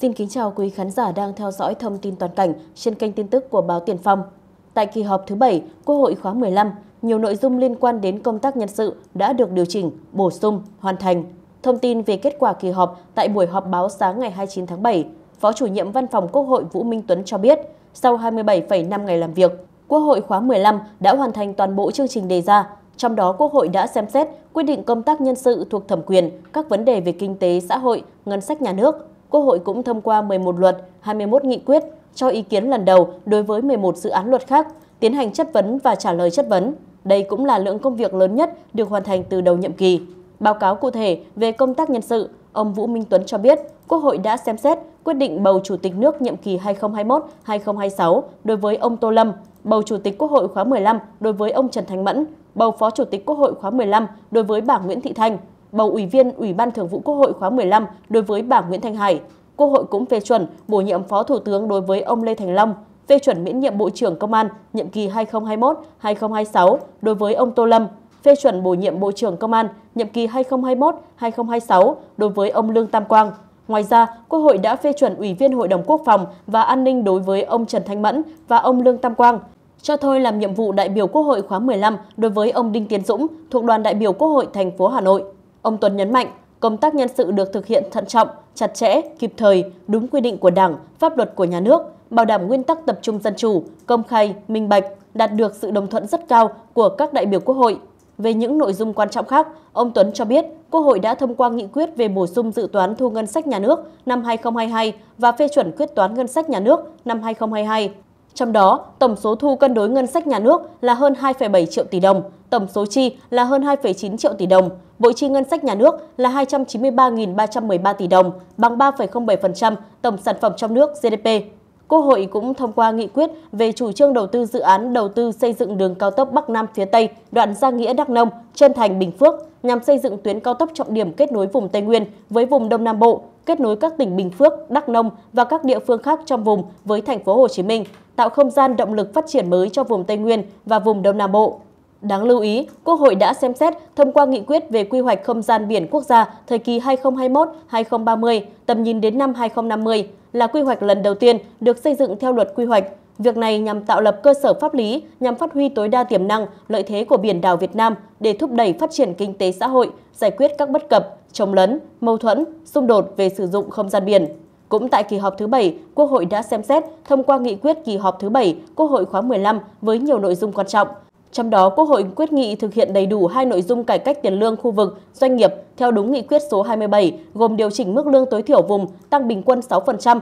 Xin kính chào quý khán giả đang theo dõi thông tin toàn cảnh trên kênh tin tức của báo Tiền Phong. Tại kỳ họp thứ 7, Quốc hội khóa 15, nhiều nội dung liên quan đến công tác nhân sự đã được điều chỉnh, bổ sung, hoàn thành. Thông tin về kết quả kỳ họp tại buổi họp báo sáng ngày 29 tháng 7, Phó chủ nhiệm Văn phòng Quốc hội Vũ Minh Tuấn cho biết, sau 27,5 ngày làm việc, Quốc hội khóa 15 đã hoàn thành toàn bộ chương trình đề ra, trong đó Quốc hội đã xem xét quyết định công tác nhân sự thuộc thẩm quyền, các vấn đề về kinh tế, xã hội, ngân sách nhà nước, Quốc hội cũng thông qua 11 luật, 21 nghị quyết, cho ý kiến lần đầu đối với 11 dự án luật khác, tiến hành chất vấn và trả lời chất vấn. Đây cũng là lượng công việc lớn nhất được hoàn thành từ đầu nhiệm kỳ. Báo cáo cụ thể về công tác nhân sự, ông Vũ Minh Tuấn cho biết Quốc hội đã xem xét quyết định bầu Chủ tịch nước nhiệm kỳ 2021-2026 đối với ông Tô Lâm, bầu Chủ tịch Quốc hội khóa 15 đối với ông Trần Thành Mẫn, bầu Phó Chủ tịch Quốc hội khóa 15 đối với bà Nguyễn Thị Thanh, bầu Ủy viên Ủy ban Thường vụ Quốc hội khóa 15 đối với bà Nguyễn Thanh Hải. Quốc hội cũng phê chuẩn bổ nhiệm Phó Thủ tướng đối với ông Lê Thành Long, phê chuẩn miễn nhiệm Bộ trưởng Công an nhiệm kỳ 2021-2026 đối với ông Tô Lâm, phê chuẩn bổ nhiệm Bộ trưởng Công an nhiệm kỳ 2021-2026 đối với ông Lương Tam Quang. Ngoài ra, Quốc hội đã phê chuẩn Ủy viên Hội đồng Quốc phòng và An ninh đối với ông Trần Thanh Mẫn và ông Lương Tam Quang, cho thôi làm nhiệm vụ đại biểu Quốc hội khóa 15 đối với ông Đinh Tiến Dũng thuộc đoàn đại biểu Quốc hội thành phố Hà Nội. Ông Tuấn nhấn mạnh, công tác nhân sự được thực hiện thận trọng, chặt chẽ, kịp thời, đúng quy định của Đảng, pháp luật của nhà nước, bảo đảm nguyên tắc tập trung dân chủ, công khai, minh bạch, đạt được sự đồng thuận rất cao của các đại biểu Quốc hội. Về những nội dung quan trọng khác, ông Tuấn cho biết Quốc hội đã thông qua nghị quyết về bổ sung dự toán thu ngân sách nhà nước năm 2022 và phê chuẩn quyết toán ngân sách nhà nước năm 2022. Trong đó, tổng số thu cân đối ngân sách nhà nước là hơn 2,7 triệu tỷ đồng, tổng số chi là hơn 2,9 triệu tỷ đồng, bộ chi ngân sách nhà nước là 293.313 tỷ đồng, bằng 3,07% tổng sản phẩm trong nước GDP. Quốc hội cũng thông qua nghị quyết về chủ trương đầu tư dự án đầu tư xây dựng đường cao tốc Bắc Nam phía Tây, đoạn Gia Nghĩa Đắk Nông, Trân Thành Bình Phước nhằm xây dựng tuyến cao tốc trọng điểm kết nối vùng Tây Nguyên với vùng Đông Nam Bộ, kết nối các tỉnh Bình Phước, Đắk Nông và các địa phương khác trong vùng với thành phố Hồ Chí Minh, tạo không gian động lực phát triển mới cho vùng Tây Nguyên và vùng Đông Nam Bộ. Đáng lưu ý, Quốc hội đã xem xét thông qua nghị quyết về quy hoạch không gian biển quốc gia thời kỳ 2021-2030, tầm nhìn đến năm 2050 là quy hoạch lần đầu tiên được xây dựng theo luật quy hoạch. Việc này nhằm tạo lập cơ sở pháp lý nhằm phát huy tối đa tiềm năng, lợi thế của biển đảo Việt Nam để thúc đẩy phát triển kinh tế xã hội, giải quyết các bất cập, chống lấn, mâu thuẫn, xung đột về sử dụng không gian biển. Cũng tại kỳ họp thứ 7, Quốc hội đã xem xét thông qua nghị quyết kỳ họp thứ 7 Quốc hội khóa 15 với nhiều nội dung quan trọng, trong đó, Quốc hội quyết nghị thực hiện đầy đủ hai nội dung cải cách tiền lương khu vực, doanh nghiệp theo đúng nghị quyết số 27, gồm điều chỉnh mức lương tối thiểu vùng tăng bình quân 6%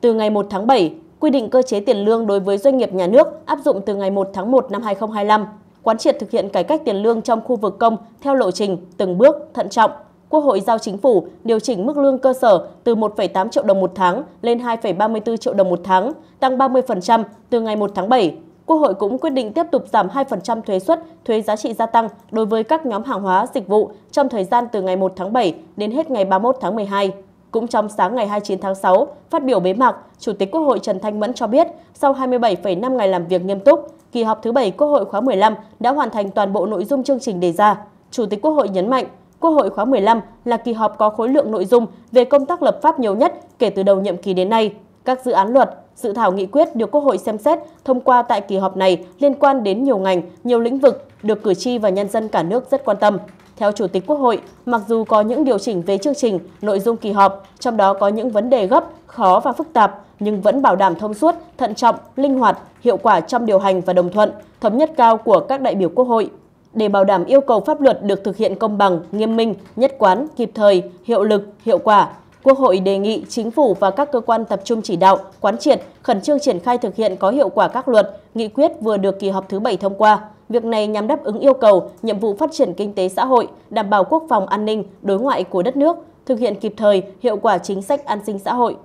từ ngày 1 tháng 7, quy định cơ chế tiền lương đối với doanh nghiệp nhà nước áp dụng từ ngày 1 tháng 1 năm 2025, quán triệt thực hiện cải cách tiền lương trong khu vực công theo lộ trình, từng bước, thận trọng. Quốc hội giao chính phủ điều chỉnh mức lương cơ sở từ 1,8 triệu đồng một tháng lên 2,34 triệu đồng một tháng, tăng 30% từ ngày 1 tháng 7 Quốc hội cũng quyết định tiếp tục giảm 2% thuế suất, thuế giá trị gia tăng đối với các nhóm hàng hóa, dịch vụ trong thời gian từ ngày 1 tháng 7 đến hết ngày 31 tháng 12. Cũng trong sáng ngày 29 tháng 6, phát biểu bế mạc, Chủ tịch Quốc hội Trần Thanh Mẫn cho biết, sau 27,5 ngày làm việc nghiêm túc, kỳ họp thứ 7 Quốc hội khóa 15 đã hoàn thành toàn bộ nội dung chương trình đề ra. Chủ tịch Quốc hội nhấn mạnh, Quốc hội khóa 15 là kỳ họp có khối lượng nội dung về công tác lập pháp nhiều nhất kể từ đầu nhiệm kỳ đến nay. Các dự án luật, Dự thảo nghị quyết được Quốc hội xem xét, thông qua tại kỳ họp này liên quan đến nhiều ngành, nhiều lĩnh vực được cử tri và nhân dân cả nước rất quan tâm. Theo Chủ tịch Quốc hội, mặc dù có những điều chỉnh về chương trình, nội dung kỳ họp, trong đó có những vấn đề gấp, khó và phức tạp, nhưng vẫn bảo đảm thông suốt, thận trọng, linh hoạt, hiệu quả trong điều hành và đồng thuận, thống nhất cao của các đại biểu Quốc hội. Để bảo đảm yêu cầu pháp luật được thực hiện công bằng, nghiêm minh, nhất quán, kịp thời, hiệu lực, hiệu quả, Quốc hội đề nghị chính phủ và các cơ quan tập trung chỉ đạo, quán triệt, khẩn trương triển khai thực hiện có hiệu quả các luật, nghị quyết vừa được kỳ họp thứ 7 thông qua. Việc này nhằm đáp ứng yêu cầu, nhiệm vụ phát triển kinh tế xã hội, đảm bảo quốc phòng an ninh, đối ngoại của đất nước, thực hiện kịp thời, hiệu quả chính sách an sinh xã hội.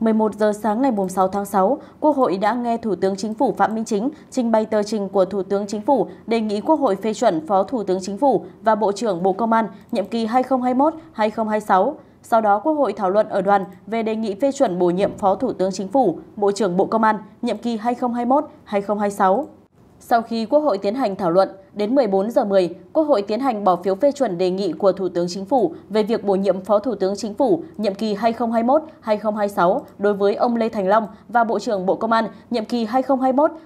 11 giờ sáng ngày 6 tháng 6, Quốc hội đã nghe Thủ tướng Chính phủ Phạm Minh Chính trình bày tờ trình của Thủ tướng Chính phủ đề nghị Quốc hội phê chuẩn Phó Thủ tướng Chính phủ và Bộ trưởng Bộ Công an nhiệm kỳ 2021-2026. Sau đó, Quốc hội thảo luận ở đoàn về đề nghị phê chuẩn bổ nhiệm Phó Thủ tướng Chính phủ, Bộ trưởng Bộ Công an nhiệm kỳ 2021-2026. Sau khi Quốc hội tiến hành thảo luận, đến 14 giờ 10, Quốc hội tiến hành bỏ phiếu phê chuẩn đề nghị của Thủ tướng Chính phủ về việc bổ nhiệm Phó Thủ tướng Chính phủ nhiệm kỳ 2021-2026 đối với ông Lê Thành Long và Bộ trưởng Bộ Công an nhiệm kỳ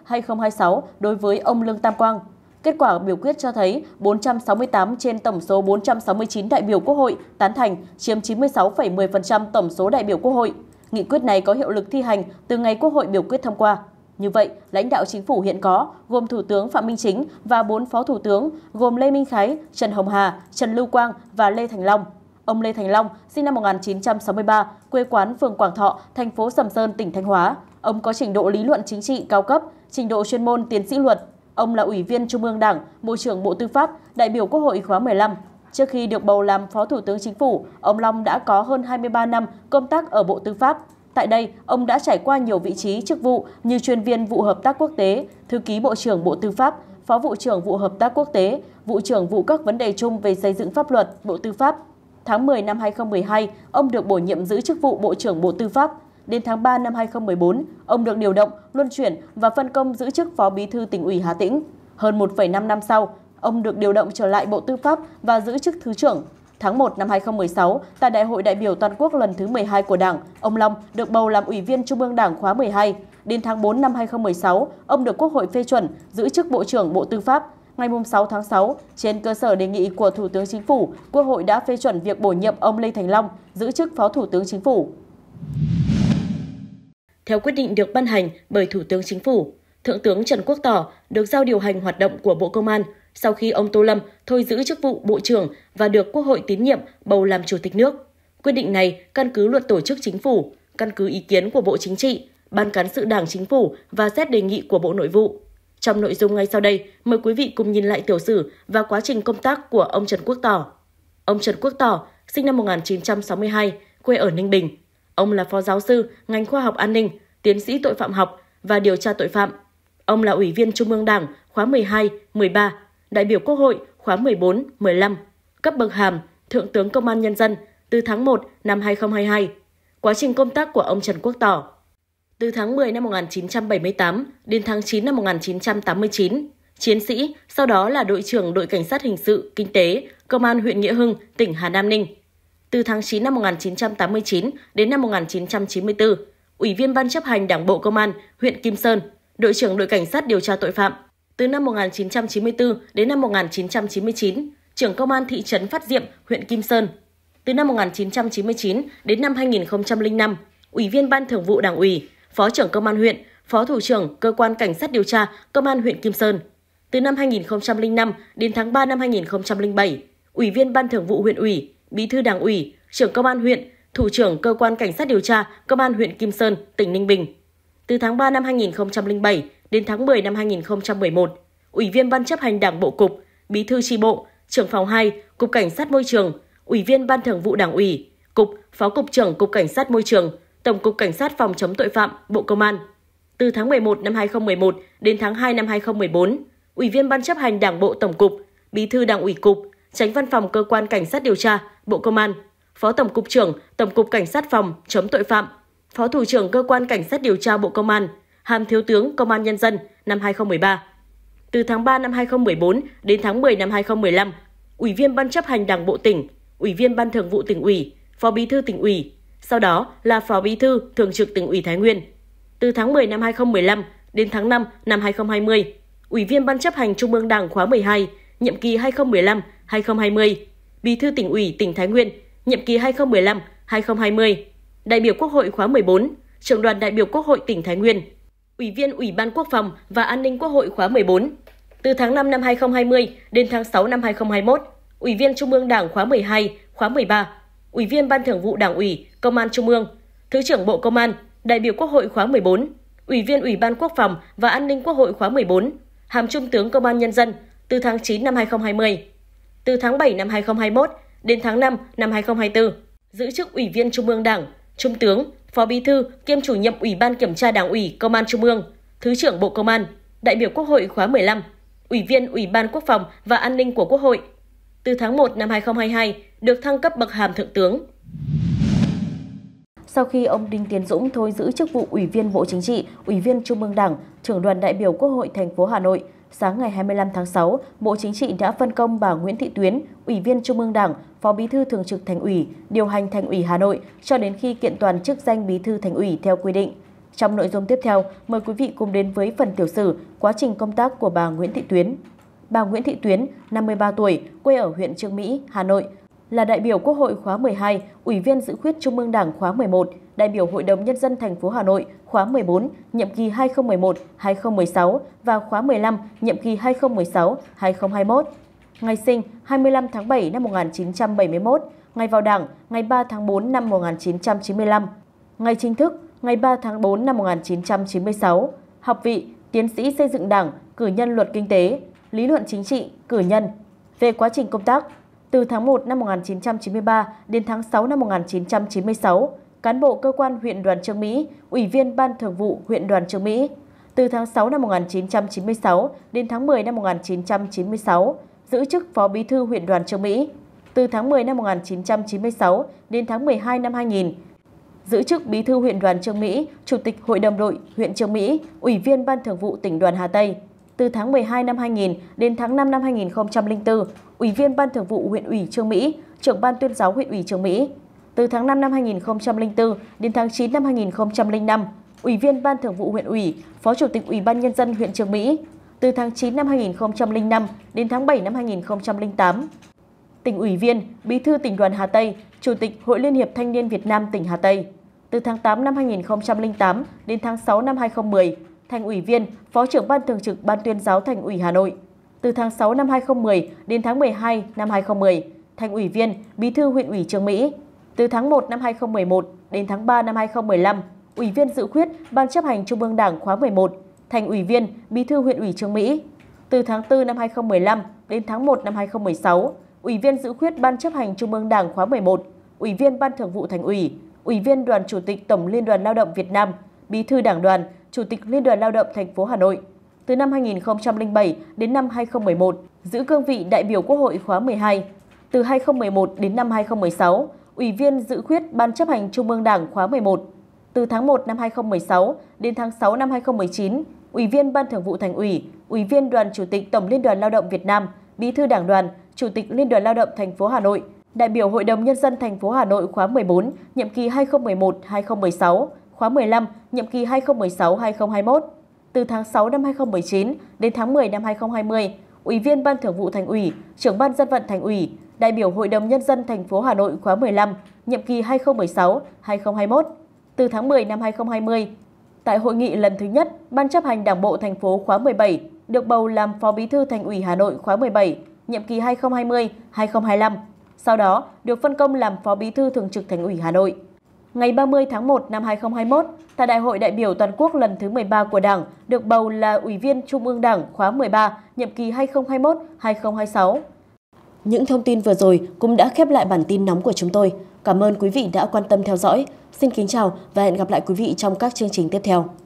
2021-2026 đối với ông Lương Tam Quang. Kết quả biểu quyết cho thấy 468 trên tổng số 469 đại biểu Quốc hội tán thành, chiếm 96,10% tổng số đại biểu Quốc hội. Nghị quyết này có hiệu lực thi hành từ ngày Quốc hội biểu quyết thông qua. Như vậy, lãnh đạo chính phủ hiện có gồm Thủ tướng Phạm Minh Chính và bốn phó thủ tướng gồm Lê Minh Khái, Trần Hồng Hà, Trần Lưu Quang và Lê Thành Long. Ông Lê Thành Long, sinh năm 1963, quê quán phường Quảng Thọ, thành phố Sầm Sơn, tỉnh Thanh Hóa. Ông có trình độ lý luận chính trị cao cấp, trình độ chuyên môn tiến sĩ luật. Ông là Ủy viên Trung ương Đảng, Bộ trưởng Bộ Tư pháp, đại biểu Quốc hội khóa 15. Trước khi được bầu làm Phó Thủ tướng Chính phủ, ông Long đã có hơn 23 năm công tác ở Bộ Tư pháp. Tại đây, ông đã trải qua nhiều vị trí chức vụ như chuyên viên vụ hợp tác quốc tế, thư ký Bộ trưởng Bộ Tư pháp, Phó vụ trưởng vụ hợp tác quốc tế, vụ trưởng vụ các vấn đề chung về xây dựng pháp luật, Bộ Tư pháp. Tháng 10 năm 2012, ông được bổ nhiệm giữ chức vụ Bộ trưởng Bộ Tư pháp. Đến tháng 3 năm 2014, ông được điều động, luân chuyển và phân công giữ chức Phó Bí thư tỉnh ủy Hà Tĩnh. Hơn 1,5 năm sau, ông được điều động trở lại Bộ Tư pháp và giữ chức Thứ trưởng Tháng 1 năm 2016, tại Đại hội đại biểu toàn quốc lần thứ 12 của Đảng, ông Long được bầu làm Ủy viên Trung ương Đảng khóa 12. Đến tháng 4 năm 2016, ông được Quốc hội phê chuẩn giữ chức Bộ trưởng Bộ Tư pháp. Ngày 6 tháng 6, trên cơ sở đề nghị của Thủ tướng Chính phủ, Quốc hội đã phê chuẩn việc bổ nhiệm ông Lê Thành Long giữ chức Phó Thủ tướng Chính phủ. Theo quyết định được ban hành bởi Thủ tướng Chính phủ, Thượng tướng Trần Quốc Tỏ được giao điều hành hoạt động của Bộ Công an – sau khi ông Tô Lâm thôi giữ chức vụ Bộ trưởng và được Quốc hội tín nhiệm bầu làm Chủ tịch nước. Quyết định này căn cứ luật tổ chức chính phủ, căn cứ ý kiến của Bộ Chính trị, Ban cán sự Đảng Chính phủ và xét đề nghị của Bộ Nội vụ. Trong nội dung ngay sau đây, mời quý vị cùng nhìn lại tiểu sử và quá trình công tác của ông Trần Quốc Tỏ. Ông Trần Quốc Tỏ, sinh năm 1962, quê ở Ninh Bình. Ông là phó giáo sư ngành khoa học an ninh, tiến sĩ tội phạm học và điều tra tội phạm. Ông là ủy viên Trung ương Đảng khóa 12, 13, đại biểu Quốc hội khóa 14, 15, cấp bậc hàm, Thượng tướng Công an Nhân dân từ tháng 1 năm 2022. Quá trình công tác của ông Trần Quốc Tỏ từ tháng 10 năm 1978 đến tháng 9 năm 1989, chiến sĩ, sau đó là đội trưởng đội cảnh sát hình sự, kinh tế, công an huyện Nghĩa Hưng, tỉnh Hà Nam Ninh. Từ tháng 9 năm 1989 đến năm 1994, Ủy viên Ban chấp hành Đảng Bộ Công an huyện Kim Sơn, đội trưởng đội cảnh sát điều tra tội phạm, từ năm 1994 đến năm 1999, trưởng công an thị trấn Phát Diệm, huyện Kim Sơn. Từ năm 1999 đến năm 2005, Ủy viên Ban Thường vụ Đảng ủy, Phó trưởng Công an huyện, Phó Thủ trưởng Cơ quan Cảnh sát điều tra Công an huyện Kim Sơn. Từ năm 2005 đến tháng 3 năm 2007, Ủy viên Ban Thường vụ huyện ủy, Bí thư Đảng ủy, trưởng Công an huyện, Thủ trưởng Cơ quan Cảnh sát điều tra Công an huyện Kim Sơn, tỉnh Ninh Bình. Từ tháng 3 năm 2007 đến tháng 10 năm 2011, Ủy viên Ban chấp hành Đảng Bộ Cục, Bí thư tri bộ, trưởng phòng 2, Cục Cảnh sát Môi trường, Ủy viên Ban thường vụ Đảng ủy, Cục, Phó Cục trưởng Cục Cảnh sát Môi trường, Tổng cục Cảnh sát Phòng chống tội phạm, Bộ Công an. Từ tháng 11 năm 2011 đến tháng 2 năm 2014, Ủy viên Ban chấp hành Đảng Bộ Tổng cục, Bí thư Đảng ủy Cục, Tránh Văn phòng Cơ quan Cảnh sát Điều tra, Bộ Công an, Phó Tổng cục trưởng Tổng cục Cảnh sát Phòng chống tội phạm, Phó Thủ trưởng Cơ quan Cảnh sát Điều tra Bộ Công an – hàm thiếu tướng Công an Nhân dân năm 2013. Từ tháng 3 năm 2014 đến tháng 10 năm 2015, Ủy viên Ban chấp hành Đảng Bộ tỉnh, Ủy viên Ban thường vụ tỉnh ủy, Phó Bí thư tỉnh ủy, sau đó là Phó Bí thư Thường trực tỉnh ủy Thái Nguyên. Từ tháng 10 năm 2015 đến tháng 5 năm 2020, Ủy viên Ban chấp hành Trung ương Đảng khóa 12, nhiệm kỳ 2015-2020, Bí thư tỉnh ủy tỉnh Thái Nguyên, nhiệm kỳ 2015-2020, đại biểu Quốc hội khóa 14, trưởng đoàn đại biểu Quốc hội tỉnh Thái Nguyên. Ủy viên Ủy ban Quốc phòng và An ninh Quốc hội khóa 14. Từ tháng 5 năm 2020 đến tháng 6 năm 2021, Ủy viên Trung ương Đảng khóa 12, khóa 13, Ủy viên Ban Thường vụ Đảng ủy, Công an Trung ương, Thứ trưởng Bộ Công an, đại biểu Quốc hội khóa 14, Ủy viên Ủy ban Quốc phòng và An ninh Quốc hội khóa 14, hàm trung tướng Công an nhân dân từ tháng 9 năm 2020. Từ tháng 7 năm 2021 đến tháng 5 năm 2024, giữ chức Ủy viên Trung ương Đảng, Trung tướng, Phó Bí thư kiêm chủ nhiệm Ủy ban Kiểm tra Đảng ủy Công an Trung ương, Thứ trưởng Bộ Công an, đại biểu Quốc hội khóa 15, Ủy viên Ủy ban Quốc phòng và An ninh của Quốc hội. Từ tháng 1 năm 2022, được thăng cấp bậc hàm thượng tướng. Sau khi ông Đinh Tiến Dũng thôi giữ chức vụ Ủy viên Bộ Chính trị, Ủy viên Trung ương Đảng, trưởng đoàn đại biểu Quốc hội thành phố Hà Nội, sáng ngày 25 tháng 6, Bộ Chính trị đã phân công bà Nguyễn Thị Tuyến, Ủy viên Trung ương Đảng, Phó Bí thư Thường trực Thành ủy, điều hành Thành ủy Hà Nội cho đến khi kiện toàn chức danh Bí thư Thành ủy theo quy định. Trong nội dung tiếp theo, mời quý vị cùng đến với phần tiểu sử quá trình công tác của bà Nguyễn Thị Tuyến. Bà Nguyễn Thị Tuyến, 53 tuổi, quê ở huyện Trương Mỹ, Hà Nội, là đại biểu Quốc hội khóa 12, Ủy viên dự khuyết Trung ương Đảng khóa 11, đại biểu Hội đồng Nhân dân thành phố Hà Nội khóa 14, nhiệm kỳ 2011-2016 và khóa 15, nhiệm kỳ 2016-2021. Ngày sinh 25 tháng 7 năm 1971, ngày vào Đảng ngày 3 tháng 4 năm 1995, ngày chính thức ngày 3 tháng 4 năm 1996, học vị tiến sĩ xây dựng Đảng, cử nhân luật kinh tế, lý luận chính trị, cử nhân. Về quá trình công tác, từ tháng 1 năm 1993 đến tháng 6 năm 1996, cán bộ cơ quan huyện Đoàn Trương Mỹ, ủy viên Ban Thường vụ huyện Đoàn Trương Mỹ. Từ tháng 6 năm 1996 đến tháng 10 năm 1996, giữ chức Phó Bí thư huyện Đoàn Trương Mỹ. Từ tháng 10 năm 1996 đến tháng 12 năm 2000, giữ chức Bí thư huyện Đoàn Trương Mỹ, Chủ tịch Hội đồng đội huyện Trương Mỹ, Ủy viên Ban Thường vụ tỉnh Đoàn Hà Tây. Từ tháng 12 năm 2000 đến tháng 5 năm 2004, Ủy viên Ban Thường vụ huyện ủy Trương Mỹ, trưởng ban tuyên giáo huyện ủy Trương Mỹ. Từ tháng 5 năm 2004 đến tháng 9 năm 2005, Ủy viên Ban Thường vụ huyện ủy, Phó Chủ tịch Ủy ban nhân dân huyện Trường Mỹ. Từ tháng 9 năm 2005 đến tháng 7 năm 2008, tỉnh ủy viên, bí thư tỉnh đoàn Hà Tây, Chủ tịch Hội Liên hiệp Thanh niên Việt Nam tỉnh Hà Tây. Từ tháng 8 năm 2008 đến tháng 6 năm 2010, thành ủy viên, Phó trưởng Ban Thường trực Ban tuyên giáo Thành ủy Hà Nội từ tháng 6 năm 2010 đến tháng 12 năm 2010, thành ủy viên, bí thư huyện ủy Trương Mỹ. Từ tháng 1 năm 2011 đến tháng 3 năm 2015, ủy viên dự khuyết Ban chấp hành Trung ương Đảng khóa 11, thành ủy viên, bí thư huyện ủy Trương Mỹ. Từ tháng 4 năm 2015 đến tháng 1 năm 2016, ủy viên dự khuyết Ban chấp hành Trung ương Đảng khóa 11, ủy viên Ban Thường vụ Thành ủy, ủy viên Đoàn Chủ tịch Tổng Liên đoàn Lao động Việt Nam, bí thư Đảng đoàn, Chủ tịch Liên đoàn Lao động thành phố Hà Nội từ năm 2007 đến năm 2011, giữ cương vị đại biểu Quốc hội khóa 12. Từ 2011 đến năm 2016, Ủy viên dự khuyết Ban chấp hành Trung ương Đảng khóa 11. Từ tháng 1 năm 2016 đến tháng 6 năm 2019, Ủy viên Ban Thường vụ Thành ủy, Ủy viên Đoàn Chủ tịch Tổng Liên đoàn Lao động Việt Nam, Bí thư Đảng đoàn, Chủ tịch Liên đoàn Lao động thành phố Hà Nội, đại biểu Hội đồng nhân dân thành phố Hà Nội khóa 14, nhiệm kỳ 2011-2016, khóa 15, nhiệm kỳ 2016-2021 từ tháng 6 năm 2019 đến tháng 10 năm 2020, Ủy viên Ban Thường vụ Thành ủy, Trưởng ban Dân vận Thành ủy, đại biểu Hội đồng nhân dân thành phố Hà Nội khóa 15, nhiệm kỳ 2016-2021, từ tháng 10 năm 2020. Tại hội nghị lần thứ nhất, Ban chấp hành Đảng bộ thành phố khóa 17 được bầu làm Phó Bí thư Thành ủy Hà Nội khóa 17, nhiệm kỳ 2020-2025. Sau đó, được phân công làm Phó Bí thư Thường trực Thành ủy Hà Nội ngày 30 tháng 1 năm 2021 tại Đại hội đại biểu toàn quốc lần thứ 13 của Đảng, được bầu là Ủy viên Trung ương Đảng khóa 13, nhiệm kỳ 2021-2026. Những thông tin vừa rồi cũng đã khép lại bản tin nóng của chúng tôi. Cảm ơn quý vị đã quan tâm theo dõi. Xin kính chào và hẹn gặp lại quý vị trong các chương trình tiếp theo.